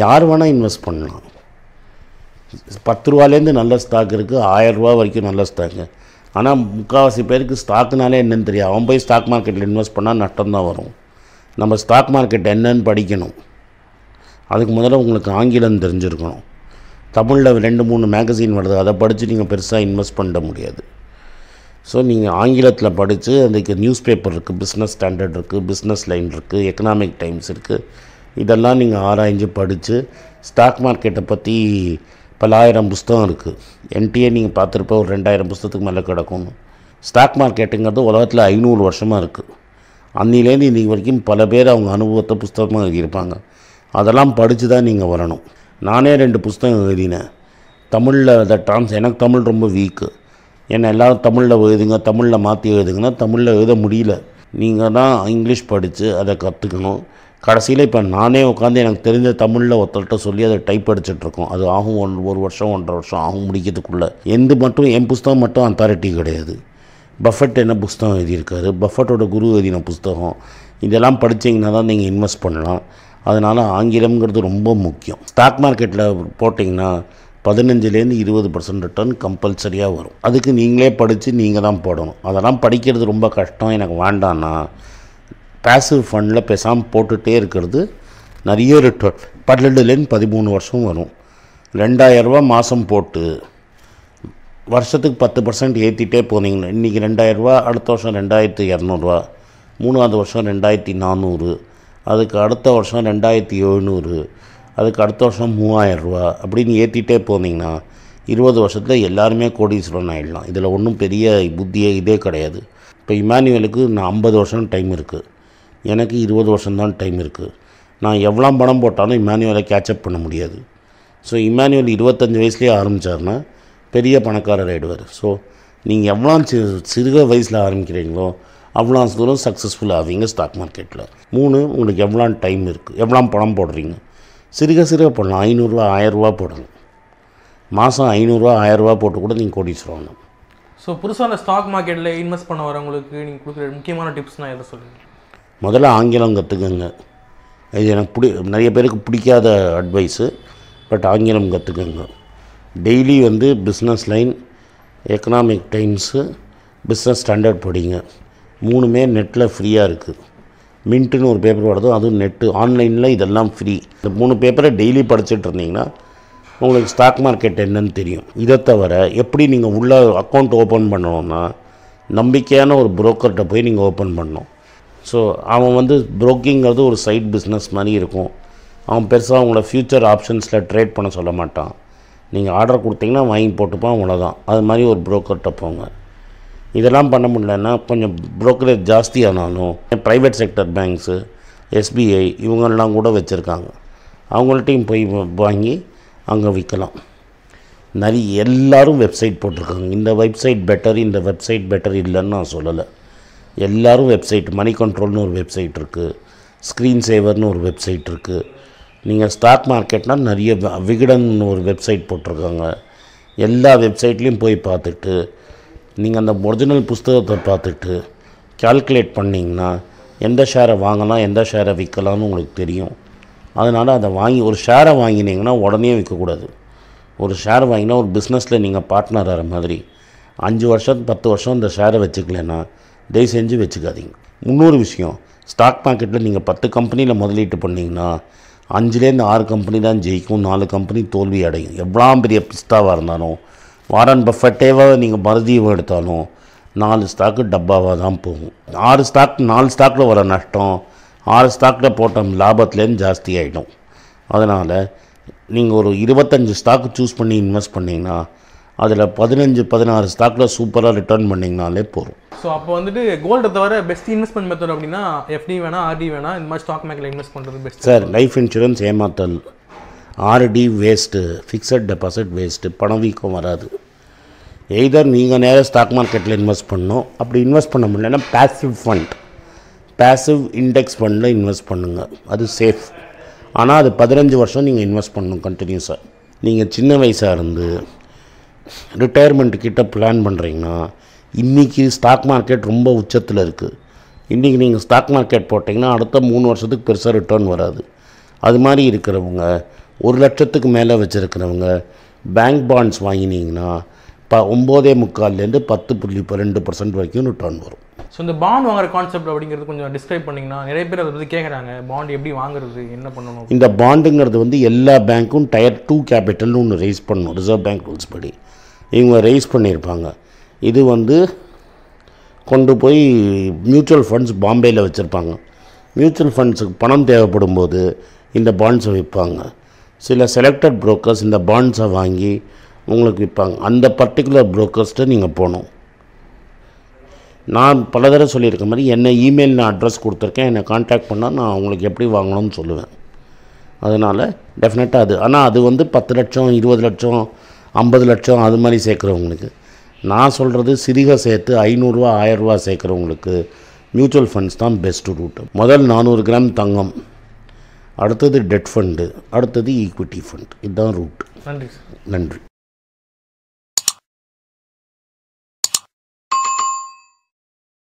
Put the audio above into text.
யார் வேணால் இன்வெஸ்ட் பண்ணலாம் பத்து ரூபாலேருந்து நல்ல ஸ்டாக் இருக்குது ரூபா வரைக்கும் நல்ல ஸ்டாக்கு ஆனால் முக்கால்வாசி பேருக்கு ஸ்டாக்குனாலே என்னென்னு தெரியும் அவன் போய் ஸ்டாக் மார்க்கெட்டில் இன்வெஸ்ட் பண்ணால் நட்டம்தான் வரும் நம்ம ஸ்டாக் மார்க்கெட் என்னன்னு படிக்கணும் அதுக்கு முதல்ல உங்களுக்கு ஆங்கிலம் தெரிஞ்சிருக்கணும் தமிழில் ரெண்டு மூணு மேகசின் வருது அதை படித்து நீங்கள் பெருசாக இன்வெஸ்ட் பண்ண முடியாது ஸோ நீங்கள் ஆங்கிலத்தில் படித்து அதுக்கு நியூஸ் பேப்பர் இருக்குது பிஸ்னஸ் ஸ்டாண்டர்ட் இருக்குது பிஸ்னஸ் லைன் இருக்குது எக்கனாமிக் டைம்ஸ் இருக்குது இதெல்லாம் நீங்கள் ஆராய்ஞ்சு படித்து ஸ்டாக் மார்க்கெட்டை பற்றி பலாயிரம் புஸ்தகம் இருக்குது என்டிஏ நீங்கள் பார்த்துருப்ப ஒரு ரெண்டாயிரம் புஸ்தகத்துக்கு மேலே கிடக்கும் ஸ்டாக் மார்க்கெட்டுங்கிறது உலகத்தில் ஐநூறு வருஷமாக இருக்குது அன்னிலேருந்து இன்றைக்கி வரைக்கும் பல பேர் அவங்க அனுபவத்தை புஸ்தகமாக எழுதியிருப்பாங்க அதெல்லாம் படித்து தான் நீங்கள் வரணும் நானே ரெண்டு புஸ்தகம் எழுதினேன் தமிழில் அதை ட்ரான்ஸ் எனக்கு தமிழ் ரொம்ப வீக்கு ஏன்னா எல்லோரும் தமிழில் எழுதுங்க தமிழில் மாற்றி எழுதுங்கன்னா தமிழில் எழுத முடியல நீங்கள் தான் இங்கிலீஷ் படித்து அதை கற்றுக்கணும் கடைசியில் இப்போ நானே உட்காந்து எனக்கு தெரிஞ்ச தமிழில் ஒருத்தர்கிட்ட சொல்லி அதை டைப் அடிச்சிட்ருக்கோம் அது ஆகும் ஒன் ஒரு வருஷம் ஒன்றரை வருஷம் ஆகும் முடிக்கிறதுக்குள்ளே எந்த மட்டும் என் புஸ்தகம் மட்டும் அத்தாரிட்டி கிடையாது பஃபட் என்ன புஸ்தகம் எழுதியிருக்காரு பஃபட்டோட குரு எழுதின புஸ்தகம் இதெல்லாம் படித்தீங்கன்னா தான் நீங்கள் இன்வெஸ்ட் பண்ணலாம் அதனால் ஆங்கிலம்ங்கிறது ரொம்ப முக்கியம் ஸ்டாக் மார்க்கெட்டில் போட்டிங்கன்னா பதினஞ்சுலேருந்து இருபது பர்சன்ட் ரிட்டர்ன் கம்பல்சரியாக வரும் அதுக்கு நீங்களே படித்து நீங்கள் தான் போடணும் அதெல்லாம் படிக்கிறது ரொம்ப கஷ்டம் எனக்கு வேண்டாம்னா பேசிவ் ஃபண்டில் பேசாமல் போட்டுகிட்டே இருக்கிறது நிறைய ரிட்டர்ன் பன்னெண்டுலேருந்து பதிமூணு வருஷம் வரும் ரெண்டாயிரரூபா மாதம் போட்டு வருஷத்துக்கு பத்து பர்சன்ட் ஏற்றிட்டே போனீங்கன்னா இன்றைக்கி ரெண்டாயிரரூபா அடுத்த வருஷம் ரெண்டாயிரத்து இரநூறுவா மூணாவது வருஷம் ரெண்டாயிரத்தி நானூறு அதுக்கு அடுத்த வருஷம் ரெண்டாயிரத்தி எழுநூறு அதுக்கு அடுத்த வருஷம் மூவாயிரரூவா அப்படின்னு ஏற்றிட்டே போனீங்கன்னா இருபது வருஷத்தில் எல்லாருமே கோடீஸ்வரன் ஆகிடலாம் இதில் ஒன்றும் பெரிய புத்தியே இதே கிடையாது இப்போ இமானுவலுக்கு நான் ஐம்பது வருஷம் டைம் இருக்குது எனக்கு இருபது வருஷம்தான் டைம் இருக்குது நான் எவ்வளோ பணம் போட்டாலும் இமானுவலை கேட்சப் பண்ண முடியாது ஸோ இமானுவல் இருபத்தஞ்சி வயசுலேயே ஆரம்பித்தார்னா பெரிய பணக்காரர் ஆகிடுவார் ஸோ நீங்கள் எவ்வளோ சிறு சிறுக வயசில் ஆரம்பிக்கிறீங்களோ அவ்வளோ தூரம் சக்ஸஸ்ஃபுல் ஆவீங்க ஸ்டாக் மார்க்கெட்டில் மூணு உங்களுக்கு எவ்வளோ டைம் இருக்குது எவ்வளோ பணம் போடுறீங்க சிறுக சிறுக போடலாம் ஐநூறுரூவா ஆயரூவா போடணும் மாதம் ஐநூறுரூவா ஆயரூவா போட்டு கூட நீங்கள் கோடீஸ்வரம் ஸோ புதுசாக ஸ்டாக் மார்க்கெட்டில் இன்வெஸ்ட் பண்ண வரவங்களுக்கு நீங்கள் கொடுக்குற முக்கியமான டிப்ஸ்னால் எதை சொல்லுங்கள் முதல்ல ஆங்கிலம் கற்றுக்கங்க இது எனக்கு பிடி நிறைய பேருக்கு பிடிக்காத அட்வைஸு பட் ஆங்கிலம் கற்றுக்கங்க டெய்லி வந்து Business Line Economic Times Business Standard படிங்க மூணுமே நெட்டில் ஃப்ரீயாக இருக்குது மின்ட்டுன்னு ஒரு பேப்பர் வருது அதுவும் நெட்டு ஆன்லைனில் இதெல்லாம் ஃப்ரீ இந்த மூணு பேப்பரை டெய்லி படிச்சுட்டு இருந்தீங்கன்னா உங்களுக்கு ஸ்டாக் மார்க்கெட் என்னன்னு தெரியும் இதை தவிர எப்படி நீங்கள் உள்ள அக்கௌண்ட் ஓப்பன் பண்ணணும்னா நம்பிக்கையான ஒரு புரோக்கர்கிட்ட போய் நீங்கள் ஓப்பன் பண்ணணும் ஸோ அவன் வந்து புரோக்கிங்கிறது ஒரு சைட் பிஸ்னஸ் மாதிரி இருக்கும் அவன் பெருசாக உங்களை ஃப்யூச்சர் ஆப்ஷன்ஸில் ட்ரேட் பண்ண சொல்ல மாட்டான் நீங்கள் ஆர்டர் கொடுத்தீங்கன்னா வாங்கி போட்டுப்பான் அவ்வளோதான் அது மாதிரி ஒரு புரோக்கர்கிட்ட போங்க இதெல்லாம் பண்ண முடியலன்னா கொஞ்சம் ப்ரோக்கரேஜ் ஜாஸ்தியானாலும் ப்ரைவேட் செக்டர் பேங்க்ஸு எஸ்பிஐ இவங்கெல்லாம் கூட வச்சுருக்காங்க அவங்கள்ட்டையும் போய் வாங்கி அங்கே விற்கலாம் நிறைய எல்லோரும் வெப்சைட் போட்டிருக்காங்க இந்த வெப்சைட் பெட்டர் இந்த வெப்சைட் பெட்டர் இல்லைன்னு நான் சொல்லலை எல்லோரும் வெப்சைட் மணி கண்ட்ரோல்னு ஒரு வெப்சைட் இருக்குது ஸ்க்ரீன் சேவர்னு ஒரு வெப்சைட் இருக்குது நீங்கள் ஸ்டாக் மார்க்கெட்னால் நிறைய விகடன் ஒரு வெப்சைட் போட்டிருக்காங்க எல்லா வெப்சைட்லேயும் போய் பார்த்துட்டு நீங்கள் அந்த ஒரிஜினல் புஸ்தகத்தை பார்த்துட்டு கால்குலேட் பண்ணிங்கன்னா எந்த ஷேரை வாங்கலாம் எந்த ஷேரை விற்கலாம்னு உங்களுக்கு தெரியும் அதனால் அதை வாங்கி ஒரு ஷேரை வாங்கினீங்கன்னா உடனே விற்கக்கூடாது ஒரு ஷேர் வாங்கினா ஒரு பிஸ்னஸில் நீங்கள் பார்ட்னர் ஆகிற மாதிரி அஞ்சு வருஷம் பத்து வருஷம் இந்த ஷேரை வச்சுக்கலன்னா தயவு செஞ்சு வச்சுக்காதீங்க இன்னொரு விஷயம் ஸ்டாக் மார்க்கெட்டில் நீங்கள் பத்து கம்பெனியில் முதலீட்டு பண்ணிங்கன்னா அஞ்சுலேருந்து ஆறு கம்பெனி தான் ஜெயிக்கும் நாலு கம்பெனி தோல்வி அடையும் எவ்வளோ பெரிய பிஸ்தாவாக இருந்தாலும் வாரன் பஃபட்டேவாக நீங்கள் மறுதியும் எடுத்தாலும் நாலு ஸ்டாக்கு டப்பாவாக தான் போகும் ஆறு ஸ்டாக் நாலு ஸ்டாக்கில் வர நஷ்டம் ஆறு ஸ்டாக்கில் போட்ட லாபத்துலேருந்து ஜாஸ்தி ஆகிடும் அதனால் நீங்கள் ஒரு இருபத்தஞ்சி ஸ்டாக்கு சூஸ் பண்ணி இன்வெஸ்ட் பண்ணிங்கன்னா அதில் பதினஞ்சு பதினாறு ஸ்டாக்கில் சூப்பராக ரிட்டர்ன் பண்ணிங்கனாலே போதும் ஸோ அப்போ வந்துட்டு கோல்டை தவிர பெஸ்ட் இன்வெஸ்ட்மெண்ட் மெத்தட் அப்படின்னா எஃப்டி வேணா ஆர்டி வேணா இந்த மாதிரி ஸ்டாக் மேக்கில் இன்வெஸ்ட் பண்ணுறது பெஸ்ட் சார் லைஃப் இன்சூரன்ஸ் ஏமாத்தல் RD waste fixed deposit waste பணவீக்கம் வராது எய்தர் நீங்கள் நேராக ஸ்டாக் மார்க்கெட்டில் இன்வெஸ்ட் பண்ணணும் அப்படி இன்வெஸ்ட் பண்ண முடியலன்னா பேசிவ் ஃபண்ட் பேசிவ் இண்டெக்ஸ் ஃபண்டில் இன்வெஸ்ட் பண்ணுங்கள் அது சேஃப் ஆனால் அது பதினஞ்சு வருஷம் நீங்கள் இன்வெஸ்ட் பண்ணணும் கண்டினியூஸாக நீங்கள் சின்ன வயசாக இருந்து ரிட்டையர்மெண்ட்டு பிளான் பண்ணுறீங்கன்னா இன்றைக்கி ஸ்டாக் மார்க்கெட் ரொம்ப உச்சத்தில் இருக்குது இன்றைக்கி நீங்கள் ஸ்டாக் மார்க்கெட் போட்டிங்கன்னா அடுத்த மூணு வருஷத்துக்கு பெருசாக ரிட்டர்ன் வராது அது மாதிரி இருக்கிறவங்க ஒரு லட்சத்துக்கு மேலே வச்சுருக்கிறவங்க பேங்க் பாண்ட்ஸ் வாங்கினீங்கன்னா இப்போ ஒம்போதே முக்கால்லேருந்து பத்து புள்ளி ரெண்டு பர்சன்ட் வரைக்கும் ரிட்டர்ன் வரும் ஸோ இந்த பாண்ட் வாங்குற கான்செப்ட் அப்படிங்கிறது கொஞ்சம் டிஸ்கிரைப் பண்ணிங்கன்னா நிறைய பேர் அதை பற்றி கேட்குறாங்க பாண்ட் எப்படி வாங்குறது என்ன பண்ணணும் இந்த பாண்டுங்கிறது வந்து எல்லா பேங்க்கும் டயர் டூ கேபிட்டல்னு ஒன்று ரைஸ் பண்ணணும் ரிசர்வ் பேங்க் ரூல்ஸ் படி இவங்க ரைஸ் பண்ணியிருப்பாங்க இது வந்து கொண்டு போய் மியூச்சுவல் ஃபண்ட்ஸ் பாம்பேயில் வச்சுருப்பாங்க மியூச்சுவல் ஃபண்ட்ஸுக்கு பணம் தேவைப்படும் போது இந்த பாண்ட்ஸை விற்பாங்க சில செலக்டட் ப்ரோக்கர்ஸ் இந்த பாண்ட்ஸை வாங்கி உங்களுக்கு விற்பாங்க அந்த பர்டிகுலர் புரோக்கர்ஸ்ட்டு நீங்கள் போகணும் நான் பல தடவை சொல்லியிருக்க மாதிரி என்ன இமெயில் நான் அட்ரஸ் கொடுத்துருக்கேன் என்னை காண்டாக்ட் பண்ணால் நான் உங்களுக்கு எப்படி வாங்கணும்னு சொல்லுவேன் அதனால் டெஃபினட்டாக அது ஆனால் அது வந்து பத்து லட்சம் இருபது லட்சம் ஐம்பது லட்சம் அது மாதிரி சேர்க்குறவங்களுக்கு நான் சொல்கிறது சிறுக சேர்த்து ஐநூறுரூவா ஆயிரரூவா சேர்க்குறவங்களுக்கு மியூச்சுவல் ஃபண்ட்ஸ் தான் பெஸ்ட்டு ரூட்டு முதல் நானூறு கிராம் தங்கம் அடுத்தது டெட் ஃபண்டு அடுத்தது ஈக்விட்டி ஃபண்ட் இதுதான் ரூட் நன்றி நன்றி